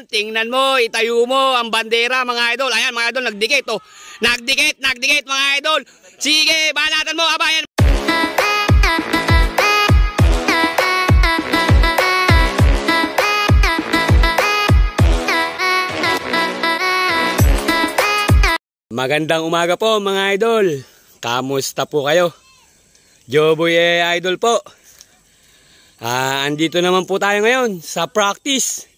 Ayan, tingnan mo, itayo mo ang bandera mga idol. Ayan mga idol, nagdikit oh. Nagdikit, nagdikit mga idol. Sige, banatan mo, abayan. Magandang umaga po mga idol. Kamusta po kayo? Joboy eh, idol po. Ah, andito naman po tayo ngayon sa practice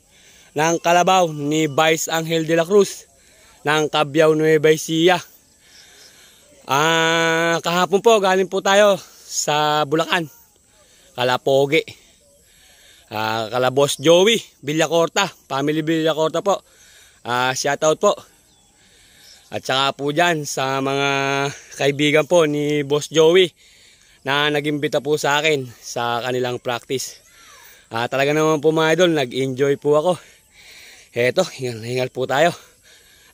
ng Kalabaw ni Vice Angel de la Cruz ng Cabiao Nueva Ecija. Ah, kahapon po galing po tayo sa Bulacan. Kalapoge. Ah, kalabos Joey Villacorta, family Villacorta po. Ah, shout out po. At saka po dyan sa mga kaibigan po ni Boss Joey na naging nagimbita po sa akin sa kanilang practice. Ah, talaga naman po mga idol, nag-enjoy po ako. Eto, hingal, hingal po tayo.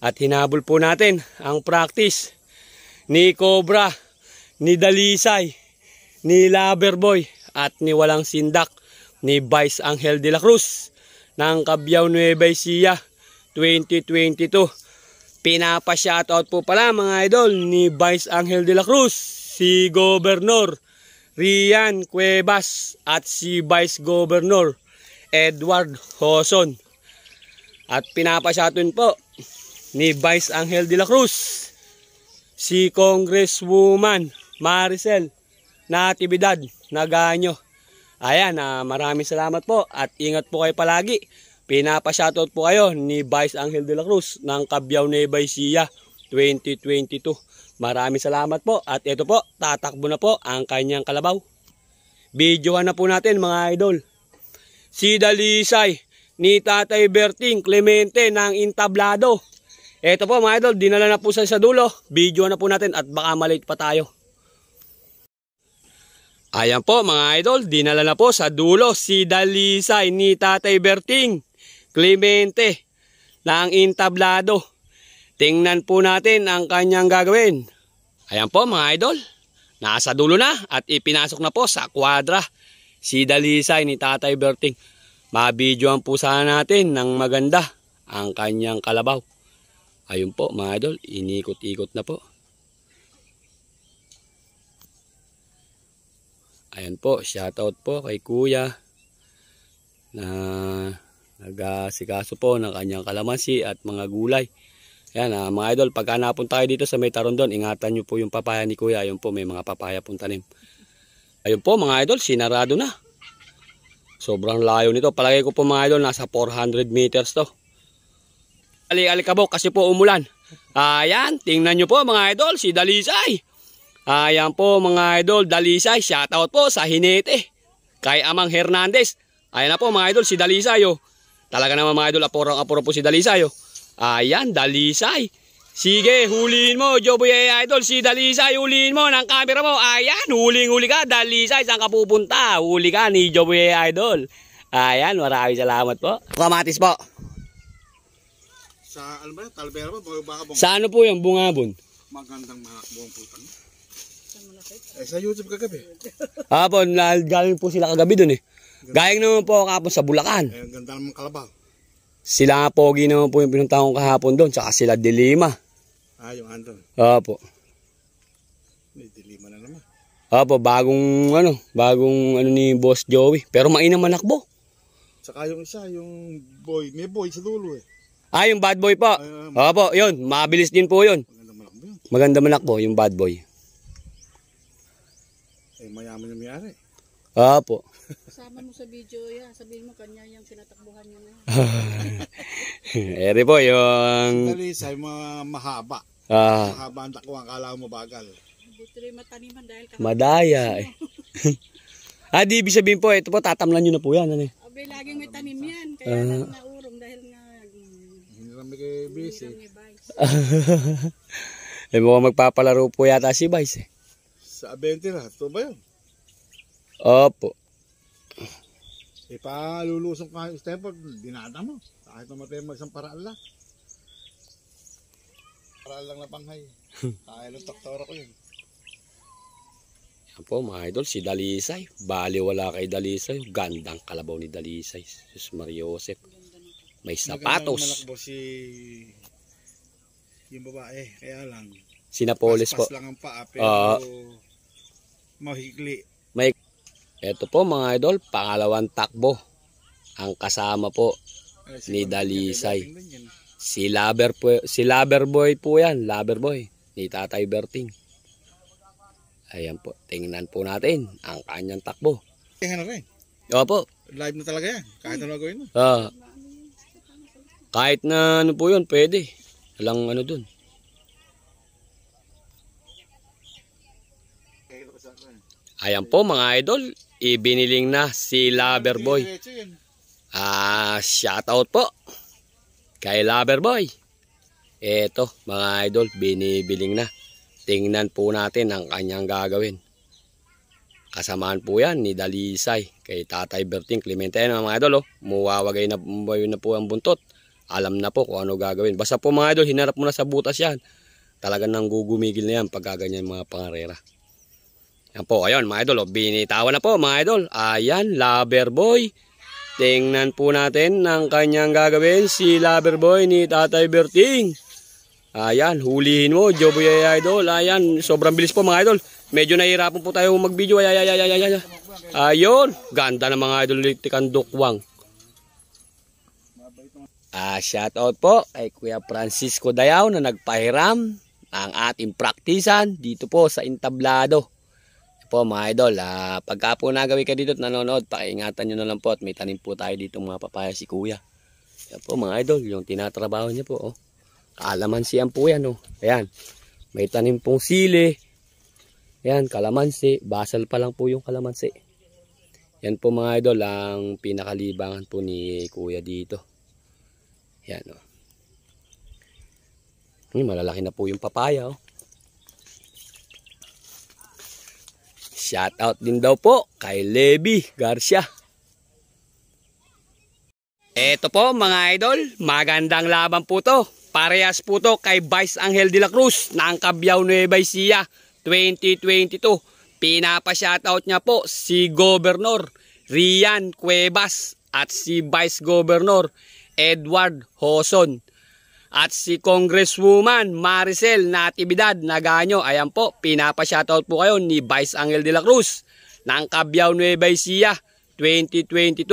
At hinabol po natin ang practice ni Cobra, ni Dalisay, ni Loverboy, at ni Walang Sindak, ni Vice Angel de la Cruz ng Cabiao Nueva Ecija 2022. Pinapa-shoutout po pala mga idol ni Vice Angel de la Cruz, si Governor Rian Cuevas at si Vice Governor Edward Hoson. At pinapasyaton po ni Vice Angel de la Cruz, si Congresswoman Maricel Natividad Naganyo. Ayan, uh, maraming salamat po at ingat po kayo palagi. Pinapashoutout po kayo ni Vice Angel de la Cruz ng Cabyaw Nueva Ecija 2022. Maraming salamat po at ito po, tatakbo na po ang kanyang kalabaw. Videohan na po natin mga idol. Si Dalisay ni Tatay Berting Clemente ng Intablado. Ito po mga idol, dinala na po sa, sa dulo. Video na po natin at baka malate pa tayo. Ayan po mga idol, dinala na po sa dulo si Dalisay ni Tatay Berting Clemente ng Intablado. Tingnan po natin ang kanyang gagawin. Ayan po mga idol, nasa dulo na at ipinasok na po sa kwadra si Dalisay ni Tatay Berting mabidyoan po sana natin ng maganda ang kanyang kalabaw. Ayun po mga idol, inikot-ikot na po. Ayan po, shoutout po kay kuya na nagasikaso po ng kanyang kalamansi at mga gulay. Ayan uh, mga idol, pagka napunta kayo dito sa may taron doon, ingatan nyo po yung papaya ni kuya. Ayun po, may mga papaya pong tanim. Ayun po mga idol, sinarado na. Sobrang layo nito. Palagay ko po mga idol, nasa 400 meters to. Ali-alikabok kasi po umulan. Ayan, tingnan nyo po mga idol, si Dalisay. Ayan po mga idol, Dalisay. Shoutout po sa Hinete. Kay Amang Hernandez. Ayan na po mga idol, si Dalisay. Oh. Talaga naman mga idol, apurang-apuro po si Dalisay. Oh. Ayan, Dalisay. Sige, huliin mo, Joboy Idol. Si Dalisay, huliin mo ng camera mo. Ayan, huling-huli ka. Dalisay, saan ka pupunta? Huli ka ni Joboy Idol. Ayan, marami salamat po. Kamatis po. Sa, ano ba yun? Talbera ba? Bungabong? Sa ano po yun? Bungabon? Magandang manakbong po. Eh, sa YouTube kagabi. Apo, galing po sila kagabi dun eh. Galing naman po kapon sa Bulacan. Eh, ganda naman kalabaw. Sila nga pogi naman po yung pinuntahan kong kahapon doon, tsaka sila Dilima. Ah, yung Anton. Opo. Nidiliman na naman. Opo, bagong ano, bagong ano ni Boss Joey. Pero mainam manakbo. Saka yung isa, yung boy, may boy sa dulo eh. Ah, yung bad boy po. Ay, ay, Opo, yun, mabilis din po yun. Maganda manakbo yun. Maganda manakbo, yung bad boy. Eh, mayaman yung may-ari. Apo. Kasama mo sa video ya. Sabihin mo kanya yung sinatakbuhan niya na. Eri eh, po yung... Dali sa mga mahaba. Ah. Mahaba ang takwa. Kala mo bagal. Buti rin mataniman dahil... Madaya eh. ah, di ibig sabihin po, ito po, tatamlan nyo na po yan. Ano eh? Abi, laging may tanim yan. Kaya uh, lang naurong dahil nga... Hiniram kay Bice. Eh. eh, mukhang magpapalaro po yata si Bice eh. Sa 20 na. Ito ba yun? Opo. Eh, palulusong ka yung stem dinada mo. Kahit mamatay magsang paraan lang. Paraan lang na panghay. Kaya lang doktora ko yun. Yan po mga idol, si Dalisay. Bali wala kay Dalisay. Gandang kalabaw ni Dalisay. Sus Maria Joseph. May sapatos. Magandang malakbo si yung babae. Kaya lang. Sinapolis po. Pas, pas lang ang paa pero uh, ah. mahigli. Ito po mga idol, pangalawang takbo. Ang kasama po Ay, si ni Dalisay. Si Lover, po, si Lover Boy po yan. Lover Boy ni Tatay Berting. Ayan po, tingnan po natin ang kanyang takbo. Tingnan rin. Opo. Live na talaga yan. Kahit ano gawin mo. Ah. Kahit na ano po yun, pwede. Walang ano dun. Ayan po mga idol, ibiniling na si Loverboy. Ah, shout out po kay Loverboy. Ito, mga idol, binibiling na. Tingnan po natin ang kanyang gagawin. Kasamaan po yan ni Dalisay kay Tatay Berting Clemente. Ayan mga idol, oh, muwawagay na, na po ang buntot. Alam na po kung ano gagawin. Basta po mga idol, hinarap mo na sa butas yan. Talaga nang gugumigil na yan pag ganyan mga pangarera. Yan po, ayun mga idol, oh, binitawan na po mga idol. Ayan, lover boy. Tingnan po natin ng kanyang gagawin si lover boy ni Tatay Berting. Ayan, hulihin mo, Joboy ay idol. Ayan, sobrang bilis po mga idol. Medyo nahirapan po tayo mag-video. Ay, ay, ay, ay, Ayun, ganda ng mga idol ni Tikandukwang. Ah, shout out po kay Kuya Francisco Dayaw na nagpahiram ang ating praktisan dito po sa Intablado po mga idol, ah, pagka po nagawi ka dito at nanonood, pakiingatan nyo na lang po at may tanim po tayo dito mga papaya si kuya. Yan po mga idol, yung tinatrabaho niya po. Oh. Kalamansian po yan. Oh. Ayan, may tanim pong sili. Ayan, kalamansi. Basal pa lang po yung kalamansi. Yan po mga idol, ang pinakalibangan po ni kuya dito. Yan o. Oh. Hmm, malalaki na po yung papaya o. Oh. Shoutout din daw po kay Levi Garcia. Ito po mga idol, magandang laban po to. Parehas po to kay Vice Angel de la Cruz ng Cabiao Nueva Ecija 2022. Pinapa-shoutout niya po si Governor Rian Cuevas at si Vice Governor Edward Hoson. At si Congresswoman Maricel Natividad Nagaño, ayan po, pinapa-shoutout po kayo ni Vice Angel de la Cruz ng Cabiao Nueva Ecija 2022.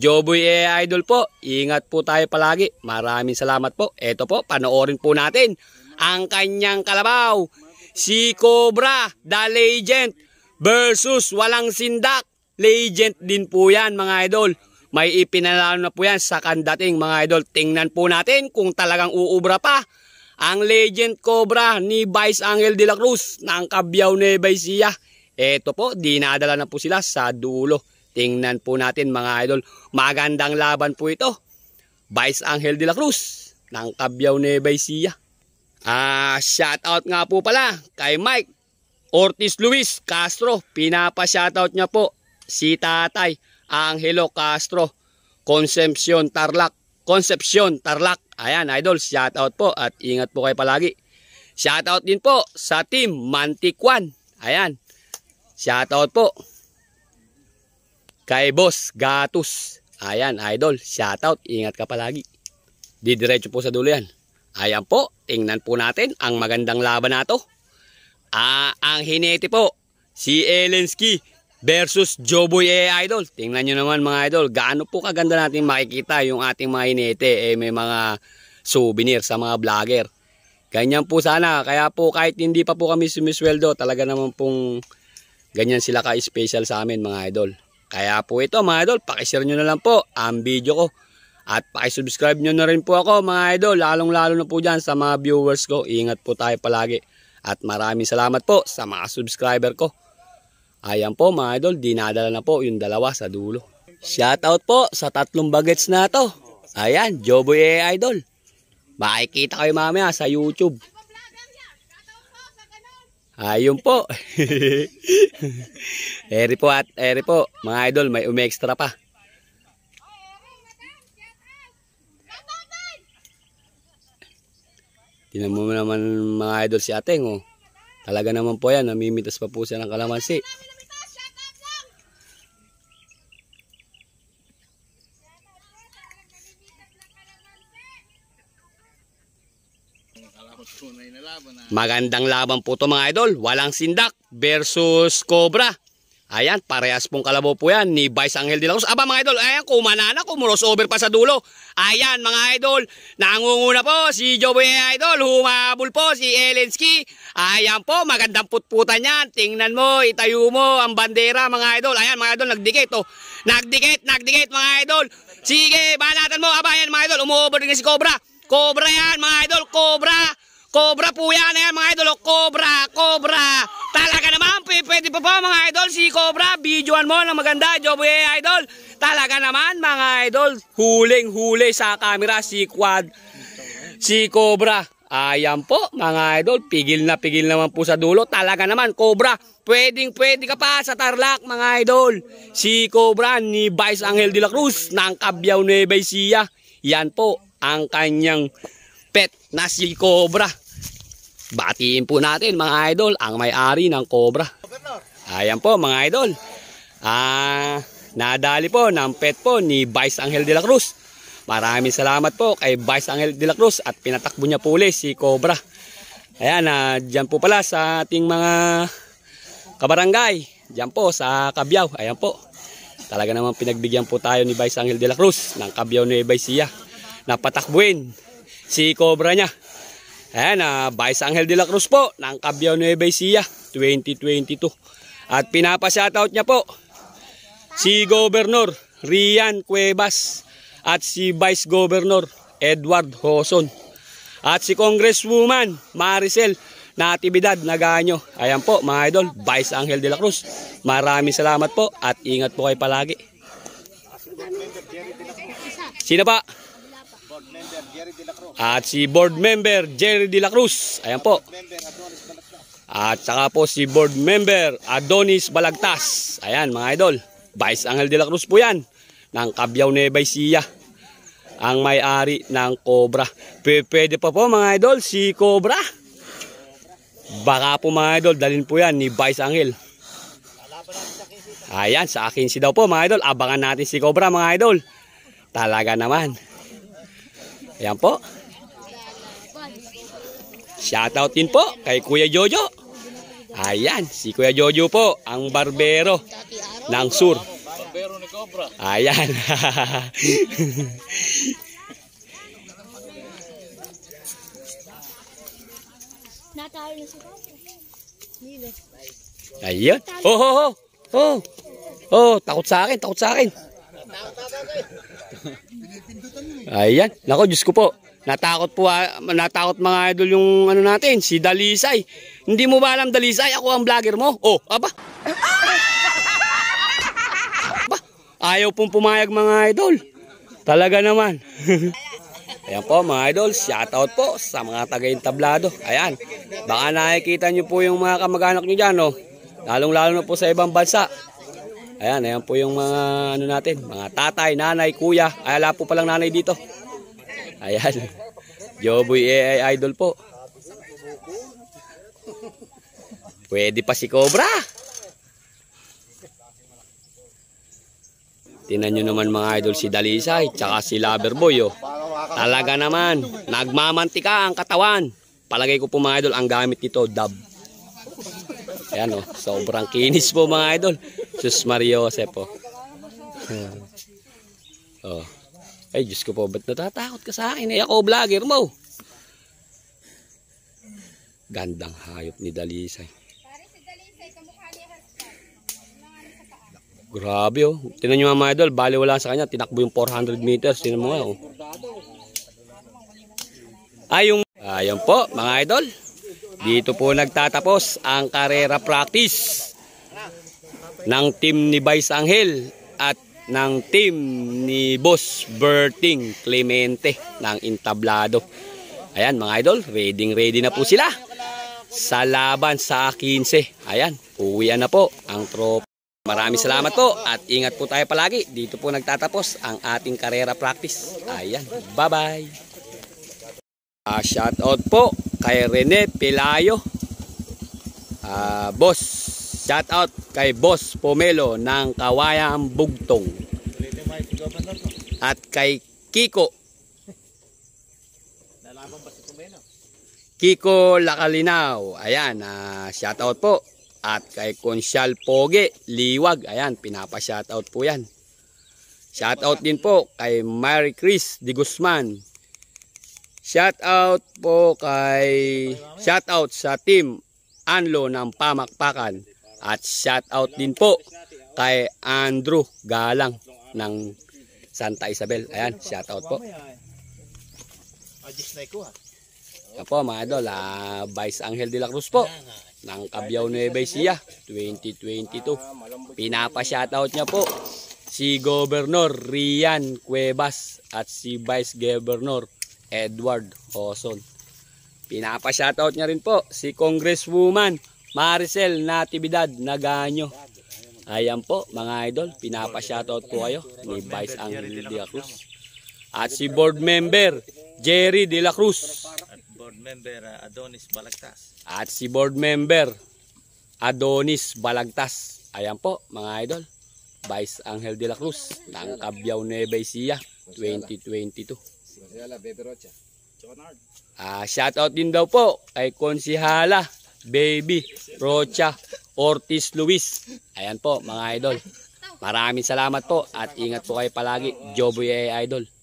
Joboy e Idol po, ingat po tayo palagi. Maraming salamat po. Ito po, panoorin po natin ang kanyang kalabaw. Si Cobra, the legend versus walang sindak. Legend din po yan mga idol. May ipinanalo na po yan sa kandating mga idol. Tingnan po natin kung talagang uubra pa ang legend Cobra ni Vice Angel de la Cruz ng Kabyaw ni Baisia. Ito po, dinadala na po sila sa dulo. Tingnan po natin mga idol, magandang laban po ito. Vice Angel de la Cruz ng Kabyaw ni Baisia. Ah, shout out nga po pala kay Mike Ortiz Luis Castro. Pinapa-shoutout niya po si Tatay. Angelo Castro, Concepcion Tarlac, Concepcion Tarlac. Ayan, idols, shout out po at ingat po kayo palagi. Shout out din po sa team Mantiquan. Ayan. Shout out po kay Boss Gatus. Ayan, idol, shout out. Ingat ka palagi. Didiretso po sa dulo yan. Ayan po, tingnan po natin ang magandang laban nato. Ah, ang hinete po, si Elensky versus Joboy AI Idol. Tingnan nyo naman mga idol, gaano po kaganda natin makikita yung ating mga inete, eh, may mga souvenir sa mga vlogger. Ganyan po sana, kaya po kahit hindi pa po kami sumisweldo, talaga naman pong ganyan sila ka-special sa amin mga idol. Kaya po ito mga idol, pakishare nyo na lang po ang video ko. At pakisubscribe nyo na rin po ako mga idol, lalong lalo na po dyan sa mga viewers ko. Ingat po tayo palagi. At maraming salamat po sa mga subscriber ko. Ayan po mga idol, dinadala na po yung dalawa sa dulo. Shoutout po sa tatlong bagets na to. Ayan, Joboy AI Idol. Makikita kayo mamaya sa YouTube. Ayun po. eri po at eri po. Mga idol, may umextra pa. Tinan mo naman mga idol si Ateng oh. Talaga naman po yan, namimitas pa po siya ng kalamansi. Magandang laban po to mga idol. Walang sindak versus Cobra. Ayan, parehas pong kalabo po yan ni Vice Angel de la Cruz. Aba mga idol, ayan, kumanana, kumulos over pa sa dulo. Ayan mga idol, nangunguna po si Joey Idol, humabol po si Elensky. Ayan po, magandang putputan yan. Tingnan mo, itayo mo ang bandera mga idol. Ayan mga idol, nagdikit oh. Nagdikit, nagdikit mga idol. Sige, banatan mo. Aba yan mga idol, umuover din si Cobra. Cobra yan mga idol, Cobra. Cobra po yan, ayan mga idol. Oh, cobra, cobra. Talaga naman, pwede pa po mga idol. Si Cobra, videoan mo na maganda. Jobo eh, idol. Talaga naman mga idol. Huling-huli sa camera si Quad. Si Cobra. Ayan po mga idol, pigil na pigil naman po sa dulo. Talaga naman, Cobra, pwedeng pwede ka pa sa Tarlac mga idol. Si Cobra ni Vice Angel de la Cruz ng Cabyaw Nueva Ecija. Yan po ang kanyang pet na si Cobra. Batiin po natin mga idol ang may-ari ng Cobra. Ayan po mga idol. Ah, nadali po ng pet po ni Vice Angel de la Cruz. Maraming salamat po kay Vice Angel de la Cruz at pinatakbo niya po si Cobra. Ayan, ah, dyan po pala sa ating mga kabarangay. Dyan po sa Kabyaw. Ayan po. Talaga naman pinagbigyan po tayo ni Vice Angel de la Cruz ng Kabyaw Nueva Ecija. Napatakbuin si Cobra niya. Ayan, uh, Vice Angel de la Cruz po ng Cabio Nueva Ecija 2022. At pinapa-shoutout niya po si Governor Rian Cuevas at si Vice Governor Edward Hoson. At si Congresswoman Maricel Natividad Naganyo. Ayan po mga idol, Vice Angel de la Cruz. Maraming salamat po at ingat po kayo palagi. Sino pa? At si board member Jerry De La Cruz. Ayan po. At saka po si board member Adonis Balagtas. Ayan mga idol. Vice Angel De La Cruz po yan. Ng Cabyaw Nebay Siya. Ang may-ari ng Cobra. P pwede pa po mga idol si Cobra. Baka po mga idol dalhin po yan ni Vice Angel. Ayan, sa akin si daw po mga idol. Abangan natin si Cobra mga idol. Talaga naman. Ayan po. Shoutout din po kay Kuya Jojo. Ayan, si Kuya Jojo po, ang barbero ng sur. Barbero ni Cobra. Ayan. Natayo na si Cobra. Ayun. Oh, oh, oh. Oh. Oh, takot sa akin, takot sa akin. Takot sa akin. Eh. Ayan. Nako, Diyos ko po. Natakot po, ah, natakot mga idol yung ano natin, si Dalisay. Hindi mo ba alam Dalisay? Ako ang vlogger mo. Oh, aba. aba. Ayaw pong pumayag mga idol. Talaga naman. Ayan po mga idol, shout out po sa mga tagayong tablado. Ayan, baka nakikita nyo po yung mga kamag-anak nyo dyan, no? Oh. lalong lalo na po sa ibang bansa. Ayan, ayan po yung mga ano natin, mga tatay, nanay, kuya. Ay, ala po palang nanay dito. Ayan. Joboy AI idol po. Pwede pa si Cobra. Tinan nyo naman mga idol si Dalisay, tsaka si Loverboy. Oh. Talaga naman, nagmamantika ang katawan. Palagay ko po mga idol, ang gamit nito, dab. Ayan oh, sobrang kinis po mga idol. Sus Mario Josep po. oh. Ay, Diyos ko po, ba't natatakot ka sa akin? Eh, ako vlogger mo. Gandang hayop ni Dalisay. Grabe oh. Tinan nyo mga idol, bali wala sa kanya. Tinakbo yung 400 meters. Tinan mo nga oh. Ay, yung... Ayun po mga idol. Dito po nagtatapos ang karera practice ng team ni Vice Angel at ng team ni Boss Berting Clemente ng Intablado. Ayan mga idol, ready ready na po sila sa laban sa 15. Ayan, uwian na po ang tropa. Maraming salamat po at ingat po tayo palagi. Dito po nagtatapos ang ating karera practice. Ayan, bye-bye. Uh, ah, shout out po kay Rene Pelayo. Uh, boss Shout out kay Boss Pomelo ng Kawayang Bugtong. At kay Kiko. Kiko Lakalinaw. Ayan, uh, shout out po. At kay Konsyal Pogi Liwag. Ayan, pinapa-shout out po yan. Shout out din po kay Mary Chris Di Guzman. Shout out po kay shout out sa team Anlo ng Pamakpakan. At shout out din po kay Andrew Galang ng Santa Isabel. Ayan, shout out po. Ito po mga idol, ah, Vice Angel de la Cruz po ng Cabyaw Nueva Ecija 2022. Pinapa shout out niya po si Governor Rian Cuevas at si Vice Governor Edward Oson. Pinapa shout out niya rin po si Congresswoman Maricel Natividad Naganyo. Ayan po mga idol, pinapa pinapashoutout po kayo ni Vice Angel De La Cruz. At si board member Jerry De La Cruz. At board member ah, Adonis Balagtas. At si board member Adonis Balagtas. Ayan po mga idol, Vice Angel De La Cruz ng Cabyao Nueva Ecija 2022. Ah, uh, shoutout din daw po kay Konsihala Baby Rocha Ortiz Luis. Ayan po mga idol. Maraming salamat po at ingat po kayo palagi. Joboy Idol.